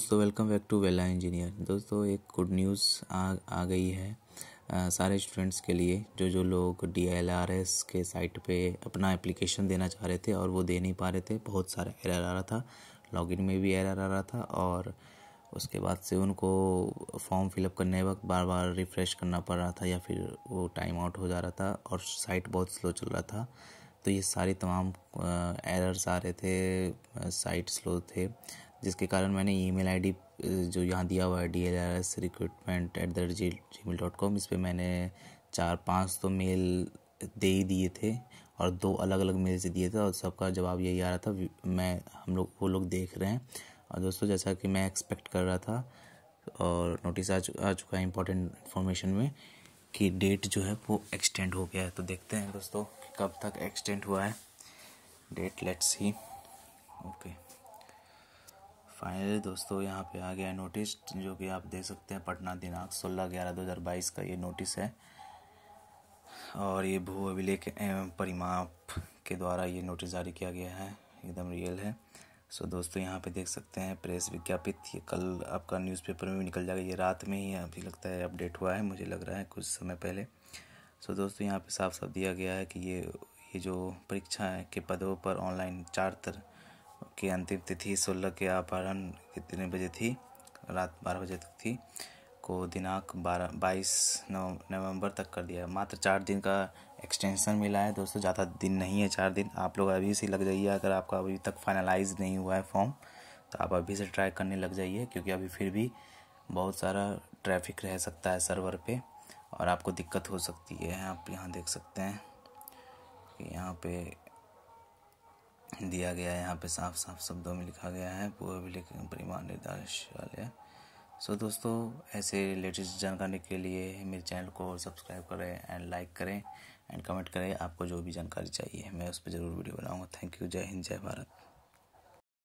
दोस्तों welcome back to वेला engineer दोस्तों एक गुड न्यूज़ आ आ गई है आ, सारे स्टूडेंट्स के लिए जो जो लोग डी एल आर एस के साइट पे अपना एप्लीकेशन देना चाह रहे थे और वो दे नहीं पा रहे थे बहुत सारा एरर आ रहा था लॉगिन में भी एरर आ रहा था और उसके बाद से उनको फॉर्म फिलअप करने वक्त बार बार रिफ़्रेश करना पड़ रहा था या फिर वो टाइम आउट हो जा रहा था और साइट बहुत स्लो चल रहा था तो ये सारे तमाम एरर्स आ रहे थे साइट स्लो थे जिसके कारण मैंने ईमेल आईडी जो यहाँ दिया हुआ है D L R S recruitment at the G Gmail dot com इस पर मैंने चार पाँच तो मेल दे ही दिए थे और दो अलग अलग मेल से दिए थे और सबका जवाब यही आ रहा था मैं हम लोग वो लोग देख रहे हैं और दोस्तों जैसा कि मैं एक्सपेक्ट कर रहा था और नोटिस आ चुका आ चुका है इंपॉर्टेंट इन्फॉर्मेशन में कि डेट जो है वो एक्सटेंड हो गया है तो देखते हैं दोस्तों कब तक एक्सटेंड हुआ है डेट लेट्स ही ओके फाइनली दोस्तों यहाँ पे आ गया नोटिस जो कि आप देख सकते हैं पटना दिनांक सोलह ग्यारह दो हज़ार बाईस का ये नोटिस है और ये भू अभिलेख एवं परिमाप के द्वारा ये नोटिस जारी किया गया है एकदम रियल है सो दोस्तों यहाँ पे देख सकते हैं प्रेस विज्ञापित ये कल आपका न्यूज़पेपर में भी निकल जाएगा ये रात में ही अभी लगता है अपडेट हुआ है मुझे लग रहा है कुछ समय पहले सो दोस्तों यहाँ पर साफ साफ दिया गया है कि ये ये जो परीक्षा के पदों पर ऑनलाइन चार तरह की अंतिम तिथि सोलह के अपहरण कितने बजे थी रात बारह बजे तक थी को दिनांक बारह बाईस नवंबर तक कर दिया मात्र चार दिन का एक्सटेंशन मिला है दोस्तों ज़्यादा दिन नहीं है चार दिन आप लोग अभी से लग जाइए अगर आपका अभी तक फाइनलाइज नहीं हुआ है फॉर्म तो आप अभी से ट्राई करने लग जाइए क्योंकि अभी फिर भी बहुत सारा ट्रैफिक रह सकता है सर्वर पे और आपको दिक्कत हो सकती है आप यहाँ देख सकते हैं कि यहाँ पे दिया गया है यहाँ पे साफ साफ शब्दों में लिखा गया है पूर्व लेखन परिमाण निर्देशालय सो दोस्तों ऐसे लेटेस्ट जानकारी के लिए मेरे चैनल को सब्सक्राइब करें एंड लाइक करें एंड कमेंट करें आपको जो भी जानकारी चाहिए मैं उस पर ज़रूर वीडियो बनाऊँगा थैंक यू जय हिंद जय भारत